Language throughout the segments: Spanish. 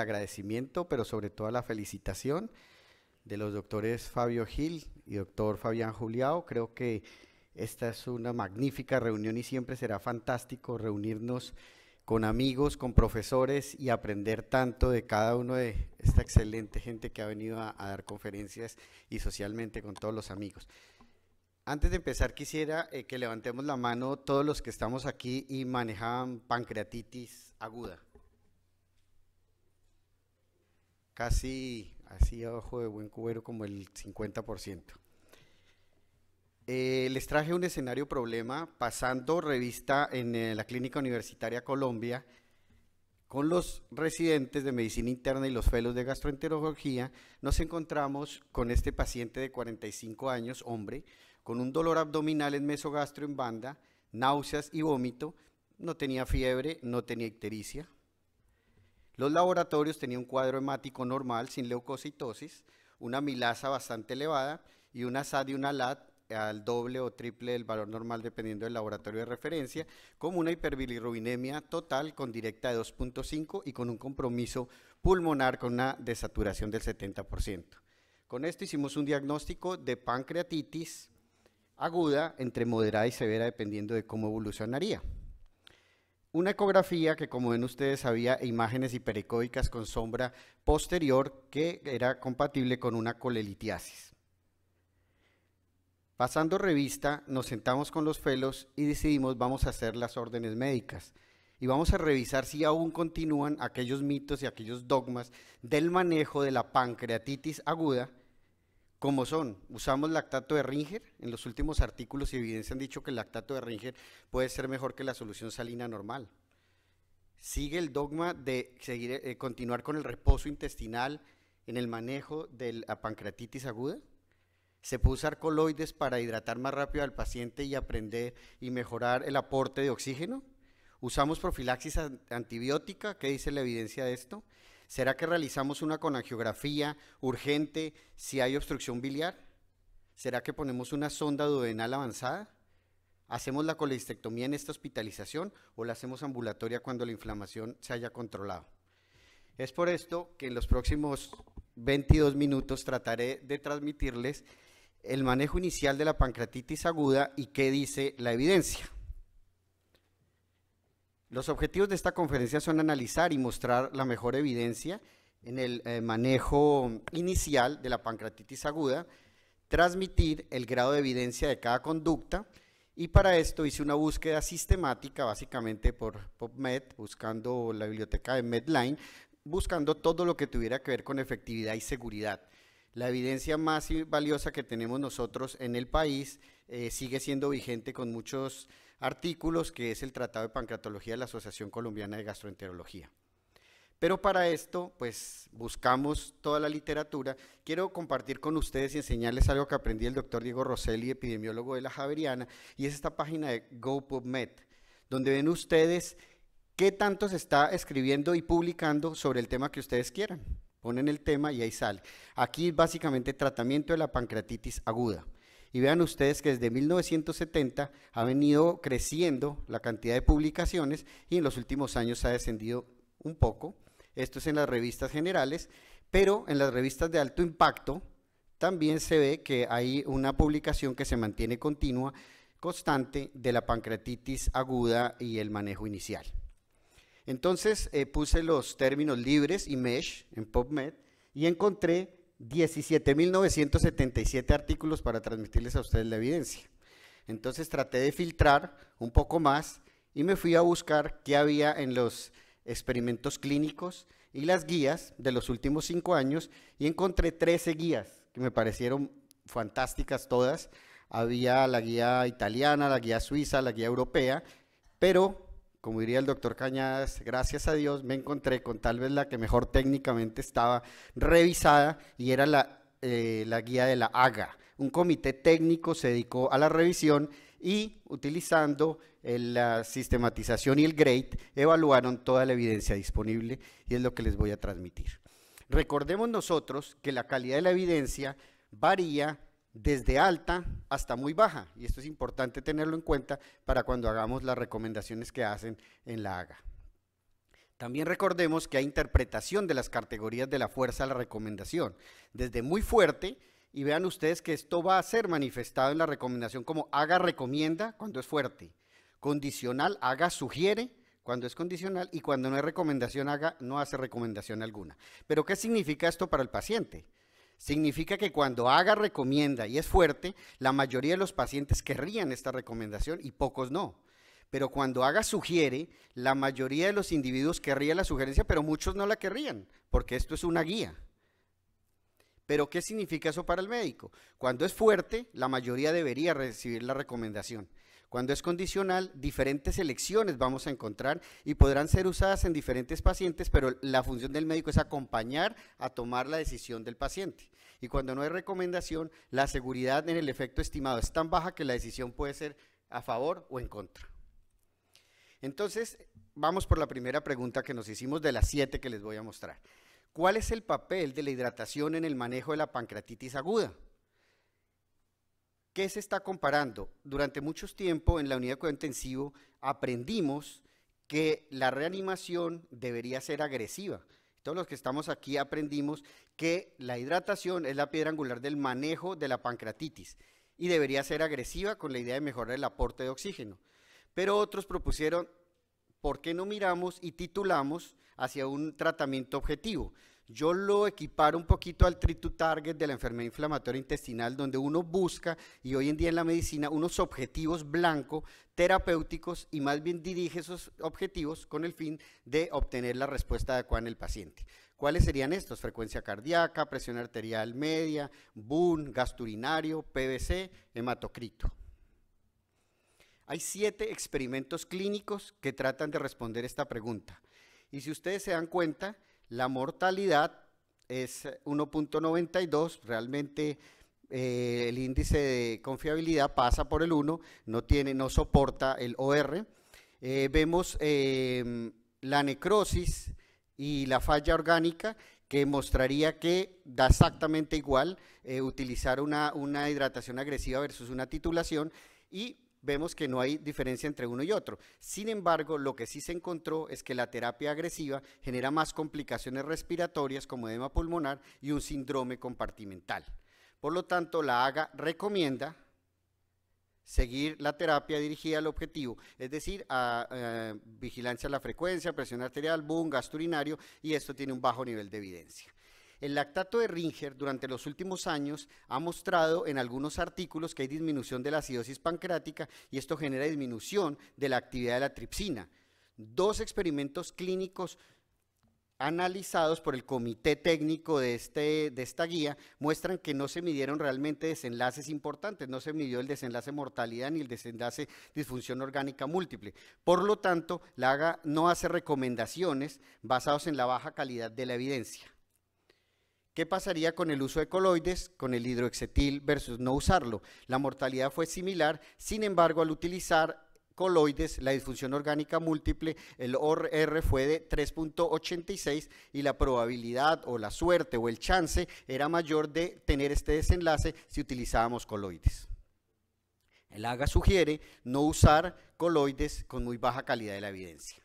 agradecimiento, pero sobre todo la felicitación de los doctores Fabio Gil y doctor Fabián Juliao. Creo que esta es una magnífica reunión y siempre será fantástico reunirnos con amigos, con profesores y aprender tanto de cada uno de esta excelente gente que ha venido a, dar conferencias y socialmente con todos los amigos. Antes de empezar, quisiera eh, que levantemos la mano todos los que estamos aquí y manejaban pancreatitis aguda. casi así abajo de buen cubero como el 50%. Eh, les traje un escenario problema pasando revista en eh, la Clínica Universitaria Colombia con los residentes de medicina interna y los felos de gastroenterología, nos encontramos con este paciente de 45 años, hombre, con un dolor abdominal en mesogastro en banda, náuseas y vómito, no tenía fiebre, no tenía ictericia, los laboratorios tenían un cuadro hemático normal, sin leucocitosis, una milasa bastante elevada y una SAD y una LAT al doble o triple del valor normal dependiendo del laboratorio de referencia, con una hiperbilirrubinemia total con directa de 2.5 y con un compromiso pulmonar con una desaturación del 70%. Con esto hicimos un diagnóstico de pancreatitis aguda entre moderada y severa dependiendo de cómo evolucionaría. Una ecografía que, como ven ustedes, había imágenes hiperecóicas con sombra posterior que era compatible con una colelitiasis. Pasando revista, nos sentamos con los felos y decidimos vamos a hacer las órdenes médicas y vamos a revisar si aún continúan aquellos mitos y aquellos dogmas del manejo de la pancreatitis aguda ¿Cómo son. Usamos lactato de Ringer, en los últimos artículos y evidencia han dicho que el lactato de Ringer puede ser mejor que la solución salina normal. Sigue el dogma de seguir, eh, continuar con el reposo intestinal en el manejo de la pancreatitis aguda. Se puede usar coloides para hidratar más rápido al paciente y aprender y mejorar el aporte de oxígeno. Usamos profilaxis antibiótica, ¿qué dice la evidencia de esto? ¿Será que realizamos una conangiografía urgente si hay obstrucción biliar? ¿Será que ponemos una sonda duodenal avanzada? ¿Hacemos la colistectomía en esta hospitalización o la hacemos ambulatoria cuando la inflamación se haya controlado? Es por esto que en los próximos 22 minutos trataré de transmitirles el manejo inicial de la pancreatitis aguda y qué dice la evidencia. Los objetivos de esta conferencia son analizar y mostrar la mejor evidencia en el eh, manejo inicial de la pancreatitis aguda, transmitir el grado de evidencia de cada conducta y para esto hice una búsqueda sistemática básicamente por PubMed, buscando la biblioteca de Medline, buscando todo lo que tuviera que ver con efectividad y seguridad. La evidencia más valiosa que tenemos nosotros en el país eh, sigue siendo vigente con muchos artículos, que es el Tratado de Pancreatología de la Asociación Colombiana de Gastroenterología. Pero para esto, pues buscamos toda la literatura. Quiero compartir con ustedes y enseñarles algo que aprendí el doctor Diego Rosselli, epidemiólogo de la Javeriana, y es esta página de GoPubMed, donde ven ustedes qué tanto se está escribiendo y publicando sobre el tema que ustedes quieran. Ponen el tema y ahí sale. Aquí básicamente tratamiento de la pancreatitis aguda. Y vean ustedes que desde 1970 ha venido creciendo la cantidad de publicaciones y en los últimos años ha descendido un poco. Esto es en las revistas generales, pero en las revistas de alto impacto también se ve que hay una publicación que se mantiene continua, constante, de la pancreatitis aguda y el manejo inicial. Entonces eh, puse los términos libres y mesh en PubMed y encontré 17.977 artículos para transmitirles a ustedes la evidencia. Entonces traté de filtrar un poco más y me fui a buscar qué había en los experimentos clínicos y las guías de los últimos cinco años y encontré 13 guías que me parecieron fantásticas todas. Había la guía italiana, la guía suiza, la guía europea, pero como diría el doctor Cañadas, gracias a Dios me encontré con tal vez la que mejor técnicamente estaba revisada y era la, eh, guía de la AGA. Un comité técnico se dedicó a la revisión y utilizando eh, la sistematización y el grade evaluaron toda la evidencia disponible y es lo que les voy a transmitir. Recordemos nosotros que la calidad de la evidencia varía desde alta hasta muy baja. Y esto es importante tenerlo en cuenta para cuando hagamos las recomendaciones que hacen en la haga. También recordemos que hay interpretación de las categorías de la fuerza a la recomendación. Desde muy fuerte, y vean ustedes que esto va a ser manifestado en la recomendación como haga recomienda cuando es fuerte, condicional haga sugiere cuando es condicional y cuando no hay recomendación haga no hace recomendación alguna. Pero ¿qué significa esto para el paciente? Significa que cuando haga recomienda y es fuerte, la mayoría de los pacientes querrían esta recomendación y pocos no. Pero cuando haga sugiere, la mayoría de los individuos querría la sugerencia, pero muchos no la querrían, porque esto es una guía. Pero ¿qué significa eso para el médico? Cuando es fuerte, la mayoría debería recibir la recomendación. Cuando es condicional, diferentes elecciones vamos a encontrar y podrán ser usadas en diferentes pacientes, pero la función del médico es acompañar a tomar la decisión del paciente. Y cuando no hay recomendación, la seguridad en el efecto estimado es tan baja que la decisión puede ser a favor o en contra. Entonces, vamos por la primera pregunta que nos hicimos de las siete que les voy a mostrar. ¿Cuál es el papel de la hidratación en el manejo de la pancreatitis aguda? ¿Qué se está comparando? Durante mucho tiempo en la unidad de cuidado intensivo aprendimos que la reanimación debería ser agresiva. Todos los que estamos aquí aprendimos que la hidratación es la piedra angular del manejo de la pancreatitis y debería ser agresiva con la idea de mejorar el aporte de oxígeno. Pero otros propusieron, ¿por qué no miramos y titulamos hacia un tratamiento objetivo? Yo lo equiparo un poquito al tri to target de la enfermedad inflamatoria intestinal, donde uno busca, y hoy en día en la medicina, unos objetivos blanco, terapéuticos y más bien dirige esos objetivos con el fin de obtener la respuesta adecuada en el paciente. ¿Cuáles serían estos? Frecuencia cardíaca, presión arterial media, BUN, gasturinario, PVC, hematocrito. Hay siete experimentos clínicos que tratan de responder esta pregunta. Y si ustedes se dan cuenta, la mortalidad es 1.92, realmente eh, el índice de confiabilidad pasa por el 1, no, tiene, no soporta el OR. Eh, vemos em, la necrosis y la falla orgánica que mostraría que da exactamente igual eh, utilizar una, una hidratación agresiva versus una titulación y vemos que no hay diferencia entre uno y otro. Sin embargo, lo que sí se encontró es que la terapia agresiva genera más complicaciones respiratorias como edema pulmonar y un síndrome compartimental. Por lo tanto, la AGA recomienda seguir la terapia dirigida al objetivo, es decir, a, eh, vigilancia de la frecuencia, presión arterial, boom, gasto urinario, y esto tiene un bajo nivel de evidencia. El lactato de Ringer durante los últimos años ha mostrado en algunos artículos que hay disminución de la acidosis pancreática y esto genera disminución de la actividad de la tripsina. Dos experimentos clínicos analizados por el comité técnico de, este, de esta guía muestran que no se midieron realmente desenlaces importantes, no se midió el desenlace mortalidad ni el desenlace disfunción orgánica múltiple. Por lo tanto, la AGA no hace recomendaciones basadas en la baja calidad de la evidencia. ¿Qué pasaría con el uso de coloides, con el hidroexetil versus no usarlo? La mortalidad fue similar, sin embargo, al utilizar coloides, la disfunción orgánica múltiple, el OR fue de 3.86 y la probabilidad o la suerte o el chance era mayor de tener este desenlace si utilizábamos coloides. El AGA sugiere no usar coloides con muy baja calidad de la evidencia.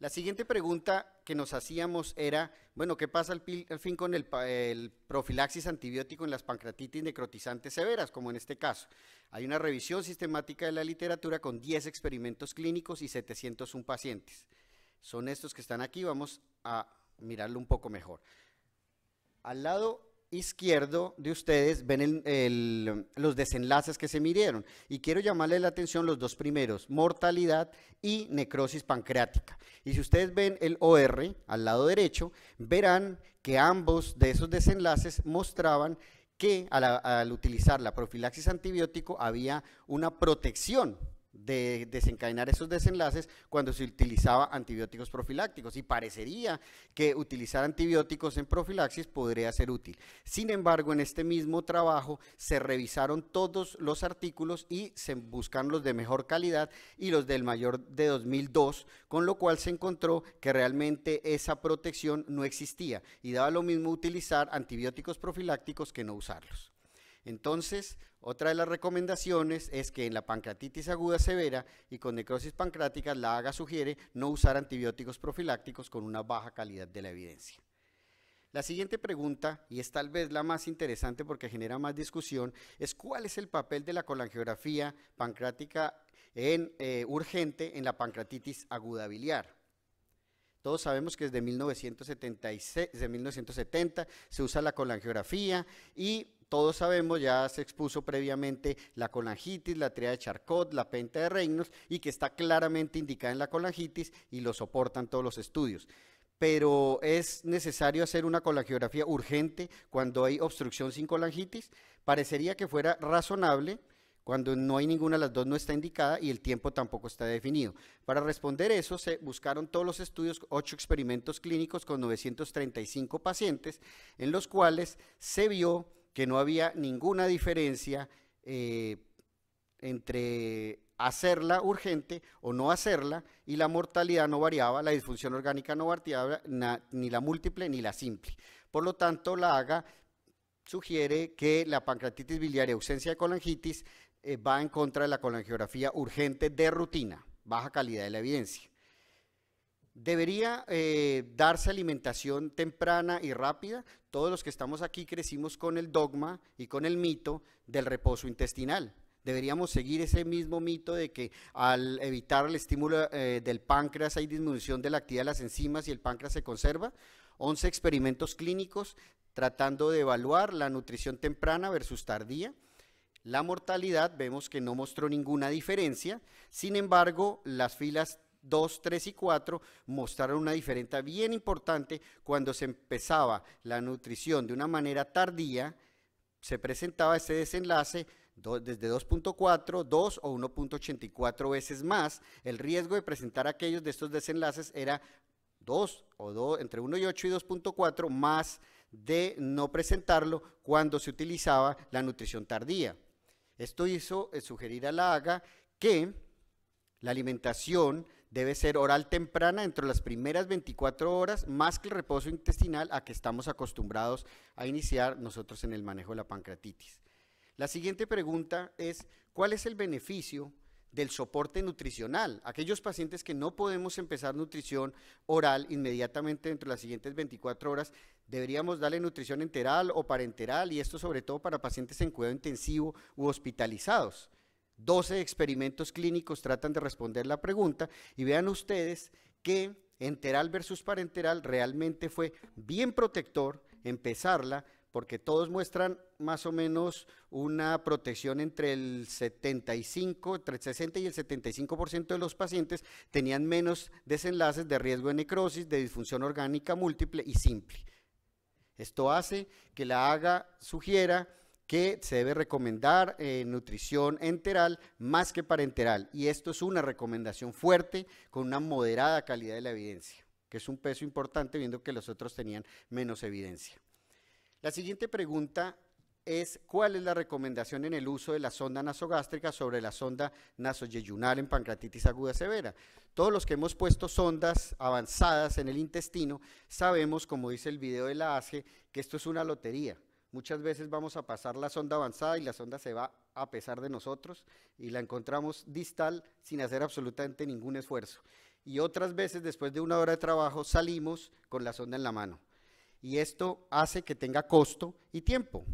La siguiente pregunta que nos hacíamos era, bueno, ¿qué pasa al, fin con el, el, profilaxis antibiótico en las pancreatitis necrotizantes severas, como en este caso? Hay una revisión sistemática de la literatura con 10 experimentos clínicos y 701 pacientes. Son estos que están aquí, vamos a mirarlo un poco mejor. Al lado izquierdo de ustedes ven los desenlaces que se midieron. Y quiero llamarle la atención los dos primeros, mortalidad y necrosis pancreática. Y si ustedes ven el OR al lado derecho, verán que ambos de esos desenlaces mostraban que al utilizar la profilaxis antibiótico había una protección de desencadenar esos desenlaces cuando se utilizaba antibióticos profilácticos y parecería que utilizar antibióticos en profilaxis podría ser útil. Sin embargo, en este mismo trabajo se revisaron todos los artículos y se buscan los de mejor calidad y los del mayor de 2002, con lo cual se encontró que realmente esa protección no existía y daba lo mismo utilizar antibióticos profilácticos que no usarlos. Entonces, otra de las recomendaciones es que en la pancreatitis aguda severa y con necrosis pancreática, la AGA sugiere no usar antibióticos profilácticos con una baja calidad de la evidencia. La siguiente pregunta, y es tal vez la más interesante porque genera más discusión, es cuál es el papel de la colangiografía pancrática en, eh, urgente en la pancreatitis aguda biliar. Todos sabemos que desde desde 1970 se usa la colangiografía y todos sabemos, ya se expuso previamente la colangitis, la tría de Charcot, la penta de Reynolds y que está claramente indicada en la colangitis y lo soportan todos los estudios pero es necesario hacer una colangiografía urgente cuando hay obstrucción sin colangitis. Parecería que fuera razonable cuando no hay ninguna de las dos no está indicada y el tiempo tampoco está definido. Para responder eso se buscaron todos los estudios, ocho experimentos clínicos con 935 pacientes, en los cuales se vio que no había ninguna diferencia eh, entre hacerla urgente o no hacerla y la mortalidad no variaba, la disfunción orgánica no variaba, ni la múltiple ni la simple. Por lo tanto, la AGA sugiere que la pancreatitis biliaria y ausencia de colangitis eh, va en contra de la colangiografía urgente de rutina, baja calidad de la evidencia. Debería eh, darse alimentación temprana y rápida. Todos los que estamos aquí crecimos con el dogma y con el mito del reposo intestinal. Deberíamos seguir ese mismo mito de que al evitar el estímulo eh, del páncreas hay disminución de la actividad de las enzimas y el páncreas se conserva. 11 experimentos clínicos tratando de evaluar la nutrición temprana versus tardía. La mortalidad vemos que no mostró ninguna diferencia, sin embargo, las filas 2, 3 y 4 mostraron una diferencia bien importante cuando se empezaba la nutrición de una manera tardía, se presentaba ese desenlace desde 2.4, 2 o 1.84 veces más. El riesgo de presentar aquellos de estos desenlaces era 2 o 2, entre 1 y 8 y 2.4 más de no presentarlo cuando se utilizaba la nutrición tardía. Esto hizo eh, sugerir a la AGA que la alimentación debe ser oral temprana dentro de las primeras 24 horas, más que el reposo intestinal a que estamos acostumbrados a iniciar nosotros en el manejo de la pancreatitis. La siguiente pregunta es, ¿cuál es el beneficio del soporte nutricional? Aquellos pacientes que no podemos empezar nutrición oral inmediatamente dentro de las siguientes 24 horas, deberíamos darle nutrición enteral o parenteral y esto sobre todo para pacientes en cuidado intensivo u hospitalizados. 12 experimentos clínicos tratan de responder la pregunta y vean ustedes que enteral versus parenteral realmente fue bien protector empezarla porque todos muestran más o menos una protección entre el 75, entre el 60 y el 75% de los pacientes tenían menos desenlaces de riesgo de necrosis, de disfunción orgánica múltiple y simple. Esto hace que la haga sugiera que se debe recomendar eh, nutrición enteral más que parenteral. Y esto es una recomendación fuerte con una moderada calidad de la evidencia, que es un peso importante viendo que los otros tenían menos evidencia. La siguiente pregunta es cuál es la recomendación en el uso de la sonda nasogástrica sobre la sonda nasoyeyunal en pancreatitis aguda severa. Todos los que hemos puesto sondas avanzadas en el intestino sabemos, como dice el video de la ASGE, que esto es una lotería. Muchas veces vamos a pasar la sonda avanzada y la sonda se va a pesar de nosotros y la encontramos distal sin hacer absolutamente ningún esfuerzo. Y otras veces, después de una hora de trabajo, salimos con la sonda en la mano. Y esto hace que tenga costo y tiempo.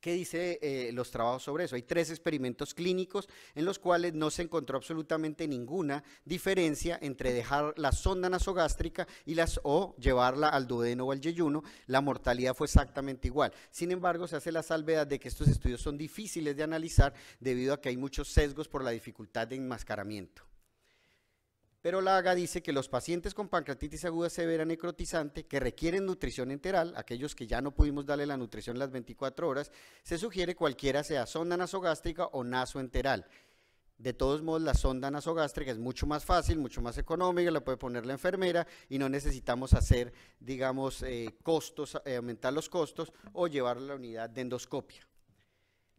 ¿Qué dice eh, los trabajos sobre eso? Hay tres experimentos clínicos en los cuales no se encontró absolutamente ninguna diferencia entre dejar la sonda nasogástrica y las o llevarla al duodeno o al yeyuno. La mortalidad fue exactamente igual. Sin embargo, se hace la salvedad de que estos estudios son difíciles de analizar debido a que hay muchos sesgos por la dificultad de enmascaramiento. Pero la haga dice que los pacientes con pancreatitis aguda severa necrotizante que requieren nutrición enteral, aquellos que ya no pudimos darle la nutrición las 24 horas, se sugiere cualquiera sea sonda nasogástrica o nasoenteral. De todos modos, la sonda nasogástrica es mucho más fácil, mucho más económica, la puede poner la enfermera y no necesitamos hacer, digamos, eh, costos, eh, aumentar los costos o llevar a la unidad de endoscopia.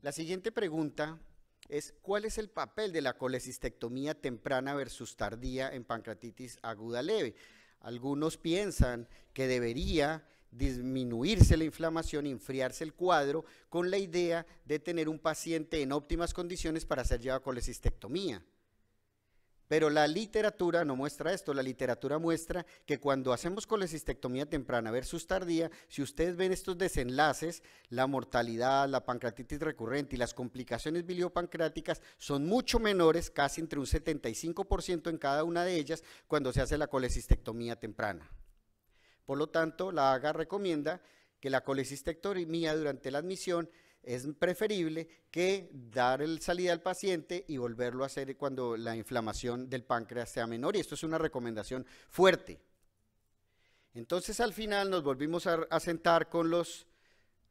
La siguiente pregunta es cuál es el papel de la colecistectomía temprana versus tardía en pancreatitis aguda leve. Algunos piensan que debería disminuirse la inflamación, enfriarse el cuadro, con la idea de tener un paciente en óptimas condiciones para hacer llevado a colecistectomía. Pero la literatura no muestra esto, la literatura muestra que cuando hacemos colecistectomía temprana versus tardía, si ustedes ven estos desenlaces, la mortalidad, la pancreatitis recurrente y las complicaciones biliopancráticas son mucho menores, casi entre un 75% en cada una de ellas, cuando se hace la colecistectomía temprana. Por lo tanto, la AGA recomienda que la colecistectomía durante la admisión es preferible que dar el salida al paciente y volverlo a hacer cuando la inflamación del páncreas sea menor. Y esto es una recomendación fuerte. Entonces al final nos volvimos a, sentar con los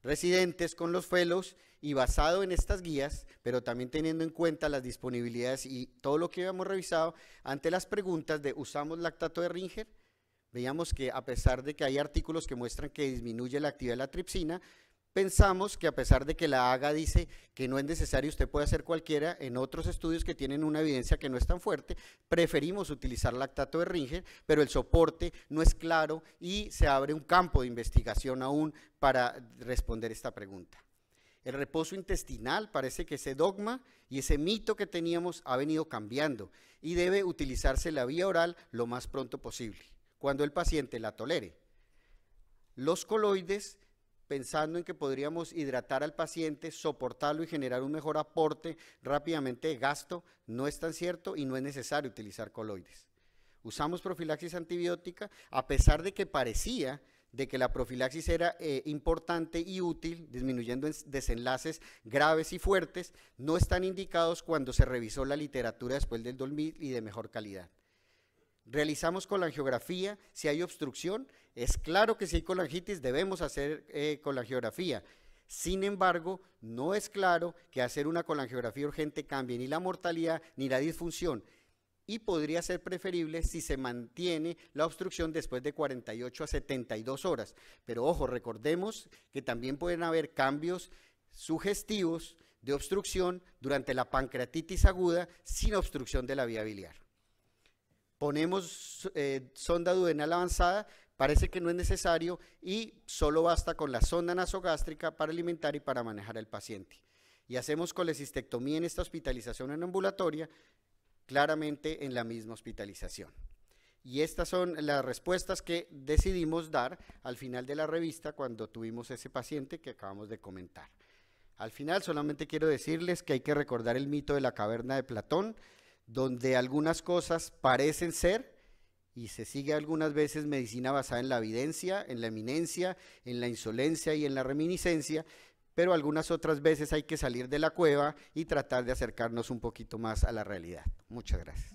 residentes, con los fellows y basado en estas guías, pero también teniendo en cuenta las disponibilidades y todo lo que habíamos revisado, ante las preguntas de usamos lactato de Ringer, veíamos que a pesar de que hay artículos que muestran que disminuye la actividad de la tripsina, pensamos que a pesar de que la haga dice que no es necesario, usted puede hacer cualquiera, en otros estudios que tienen una evidencia que no es tan fuerte, preferimos utilizar lactato de Ringer, pero el soporte no es claro y se abre un campo de investigación aún para responder esta pregunta. El reposo intestinal parece que ese dogma y ese mito que teníamos ha venido cambiando y debe utilizarse la vía oral lo más pronto posible, cuando el paciente la tolere. Los coloides pensando en que podríamos hidratar al paciente, soportarlo y generar un mejor aporte rápidamente de gasto, no es tan cierto y no es necesario utilizar coloides. Usamos profilaxis antibiótica a pesar de que parecía de que la profilaxis era eh, importante y útil, disminuyendo desenlaces graves y fuertes, no están indicados cuando se revisó la literatura después del 2000 y de mejor calidad. Realizamos colangiografía, si hay obstrucción, es claro que si hay colangitis debemos hacer eh, colangiografía. Sin embargo, no es claro que hacer una colangiografía urgente cambie ni la mortalidad ni la disfunción y podría ser preferible si se mantiene la obstrucción después de 48 a 72 horas. Pero ojo, recordemos que también pueden haber cambios sugestivos de obstrucción durante la pancreatitis aguda sin obstrucción de la vía biliar ponemos eh, sonda duodenal avanzada, parece que no es necesario y solo basta con la sonda nasogástrica para alimentar y para manejar al paciente. Y hacemos colecistectomía en esta hospitalización en ambulatoria, claramente en la misma hospitalización. Y estas son las respuestas que decidimos dar al final de la revista cuando tuvimos ese paciente que acabamos de comentar. Al final solamente quiero decirles que hay que recordar el mito de la caverna de Platón, donde algunas cosas parecen ser y se sigue algunas veces medicina basada en la evidencia, en la eminencia, en la insolencia y en la reminiscencia, pero algunas otras veces hay que salir de la cueva y tratar de acercarnos un poquito más a la realidad. Muchas gracias.